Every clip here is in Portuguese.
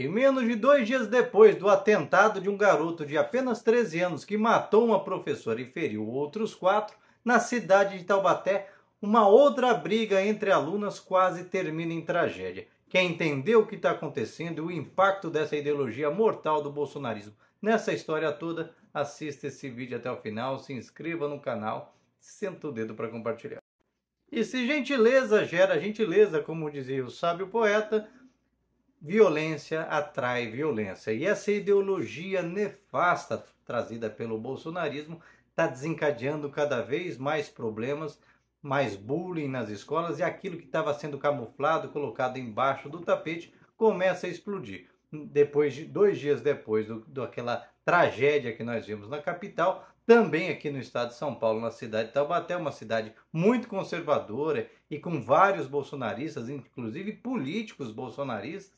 Em menos de dois dias depois do atentado de um garoto de apenas 13 anos que matou uma professora e feriu outros quatro, na cidade de Taubaté, uma outra briga entre alunas quase termina em tragédia. Quem entendeu o que está acontecendo e o impacto dessa ideologia mortal do bolsonarismo nessa história toda, assista esse vídeo até o final, se inscreva no canal, senta o dedo para compartilhar. E se gentileza gera gentileza, como dizia o sábio poeta, violência atrai violência. E essa ideologia nefasta trazida pelo bolsonarismo está desencadeando cada vez mais problemas, mais bullying nas escolas e aquilo que estava sendo camuflado, colocado embaixo do tapete, começa a explodir. Depois de dois dias depois do, daquela tragédia que nós vimos na capital, também aqui no estado de São Paulo, na cidade de Taubaté, uma cidade muito conservadora e com vários bolsonaristas, inclusive políticos bolsonaristas,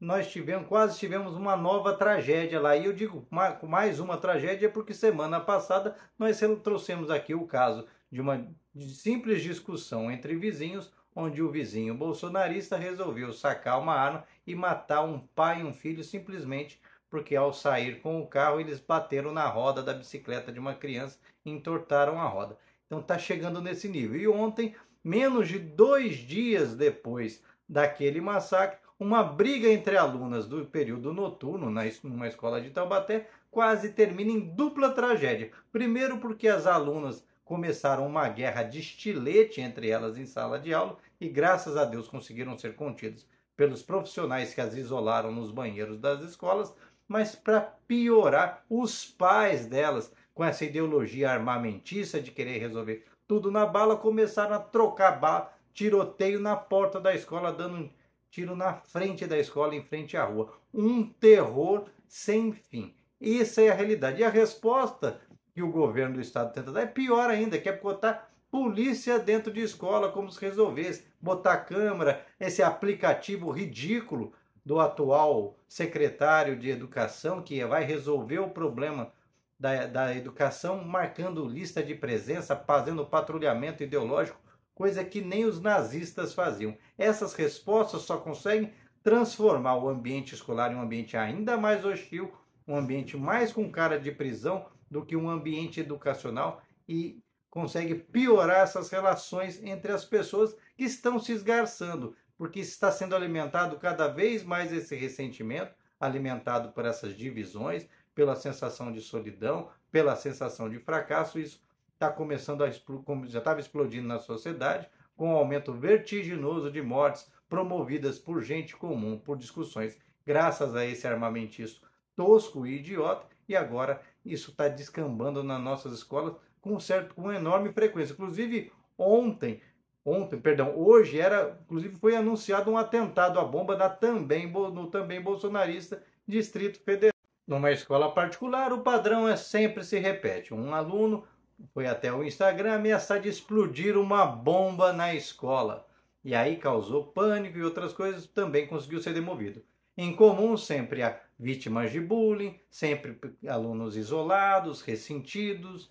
nós tivemos, quase tivemos uma nova tragédia lá. E eu digo mais uma tragédia porque semana passada nós trouxemos aqui o caso de uma simples discussão entre vizinhos, onde o vizinho bolsonarista resolveu sacar uma arma e matar um pai e um filho simplesmente porque ao sair com o carro eles bateram na roda da bicicleta de uma criança e entortaram a roda. Então está chegando nesse nível. E ontem, menos de dois dias depois daquele massacre, uma briga entre alunas do período noturno, na, numa escola de Taubaté, quase termina em dupla tragédia. Primeiro, porque as alunas começaram uma guerra de estilete entre elas em sala de aula e, graças a Deus, conseguiram ser contidas pelos profissionais que as isolaram nos banheiros das escolas. Mas, para piorar, os pais delas, com essa ideologia armamentista de querer resolver tudo na bala, começaram a trocar bala, tiroteio na porta da escola, dando tiro na frente da escola, em frente à rua. Um terror sem fim. Isso é a realidade. E a resposta que o governo do estado tenta dar é pior ainda, quer é botar polícia dentro de escola, como se resolvesse, botar câmera, esse aplicativo ridículo do atual secretário de educação que vai resolver o problema da, da educação, marcando lista de presença, fazendo patrulhamento ideológico coisa que nem os nazistas faziam. Essas respostas só conseguem transformar o ambiente escolar em um ambiente ainda mais hostil, um ambiente mais com cara de prisão do que um ambiente educacional e consegue piorar essas relações entre as pessoas que estão se esgarçando, porque está sendo alimentado cada vez mais esse ressentimento, alimentado por essas divisões, pela sensação de solidão, pela sensação de fracasso, isso está começando a já estava explodindo na sociedade, com um aumento vertiginoso de mortes promovidas por gente comum por discussões, graças a esse armamentista tosco e idiota, e agora isso está descambando nas nossas escolas com certo com enorme frequência. Inclusive ontem, ontem, perdão, hoje era, inclusive foi anunciado um atentado à bomba da também no também bolsonarista Distrito Federal. Numa escola particular, o padrão é sempre se repete. Um aluno foi até o Instagram ameaçar de explodir uma bomba na escola. E aí causou pânico e outras coisas, também conseguiu ser demovido. Em comum, sempre há vítimas de bullying, sempre alunos isolados, ressentidos,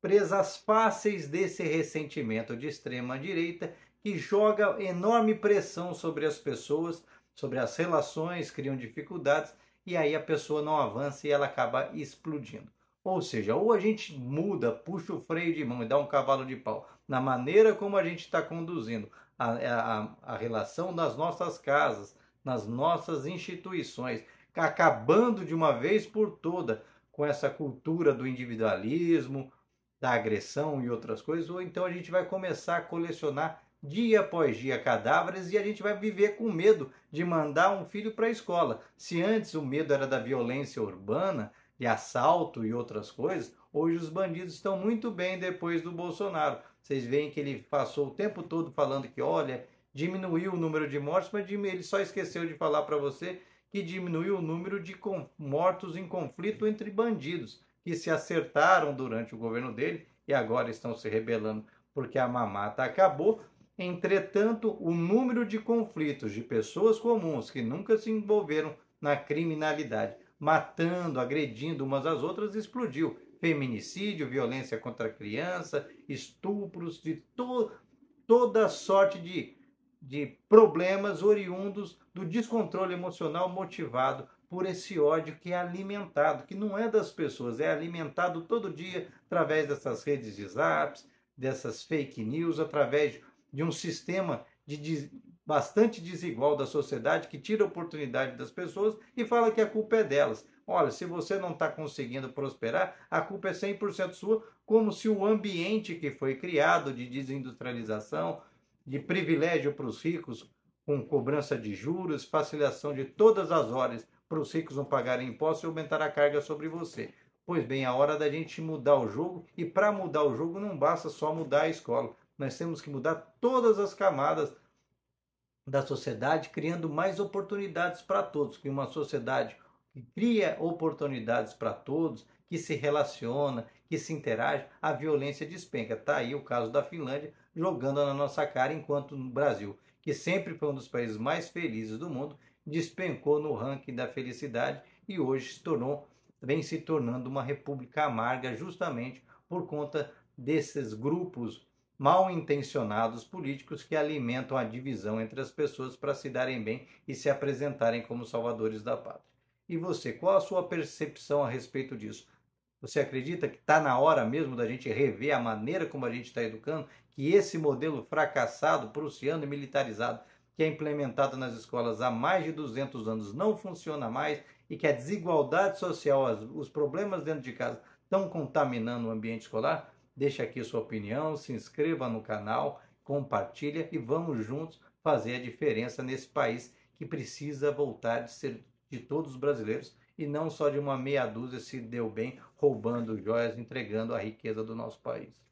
presas fáceis desse ressentimento de extrema direita que joga enorme pressão sobre as pessoas, sobre as relações, criam dificuldades e aí a pessoa não avança e ela acaba explodindo. Ou seja, ou a gente muda, puxa o freio de mão e dá um cavalo de pau na maneira como a gente está conduzindo a, a, a, relação nas nossas casas, nas nossas instituições, acabando de uma vez por toda com essa cultura do individualismo, da agressão e outras coisas, ou então a gente vai começar a colecionar dia após dia cadáveres e a gente vai viver com medo de mandar um filho para a escola. Se antes o medo era da violência urbana, de assalto e outras coisas, hoje os bandidos estão muito bem depois do Bolsonaro. Vocês veem que ele passou o tempo todo falando que, olha, diminuiu o número de mortes, mas ele só esqueceu de falar para você que diminuiu o número de mortos em conflito entre bandidos, que se acertaram durante o governo dele e agora estão se rebelando porque a mamata acabou. Entretanto, o número de conflitos de pessoas comuns que nunca se envolveram na criminalidade matando, agredindo umas às outras, explodiu. Feminicídio, violência contra a criança, estupros, de to toda sorte de, de problemas oriundos do descontrole emocional motivado por esse ódio que é alimentado, que não é das pessoas, é alimentado todo dia através dessas redes de zaps, dessas fake news, através de um sistema de, bastante desigual da sociedade que tira a oportunidade das pessoas e fala que a culpa é delas. Olha, se você não está conseguindo prosperar, a culpa é 100% sua, como se o ambiente que foi criado de desindustrialização, de privilégio para os ricos, com cobrança de juros, facilitação de todas as horas para os ricos não pagarem impostos e aumentar a carga sobre você. Pois bem, a é hora da gente mudar o jogo, e para mudar o jogo não basta só mudar a escola, nós temos que mudar todas as camadas da sociedade, criando mais oportunidades para todos, que uma sociedade que cria oportunidades para todos, que se relaciona, que se interage, a violência despenca. Está aí o caso da Finlândia jogando na nossa cara, enquanto no Brasil, que sempre foi um dos países mais felizes do mundo, despencou no ranking da felicidade e hoje se tornou, vem se tornando uma república amarga justamente por conta desses grupos mal intencionados políticos que alimentam a divisão entre as pessoas para se darem bem e se apresentarem como salvadores da pátria. E você, qual a sua percepção a respeito disso? Você acredita que está na hora mesmo da gente rever a maneira como a gente está educando? Que esse modelo fracassado, prussiano e militarizado, que é implementado nas escolas há mais de 200 anos, não funciona mais e que a desigualdade social, os problemas dentro de casa, estão contaminando o ambiente escolar? Deixe aqui sua opinião, se inscreva no canal, compartilha e vamos juntos fazer a diferença nesse país que precisa voltar de ser de todos os brasileiros e não só de uma meia dúzia se deu bem roubando joias, entregando a riqueza do nosso país.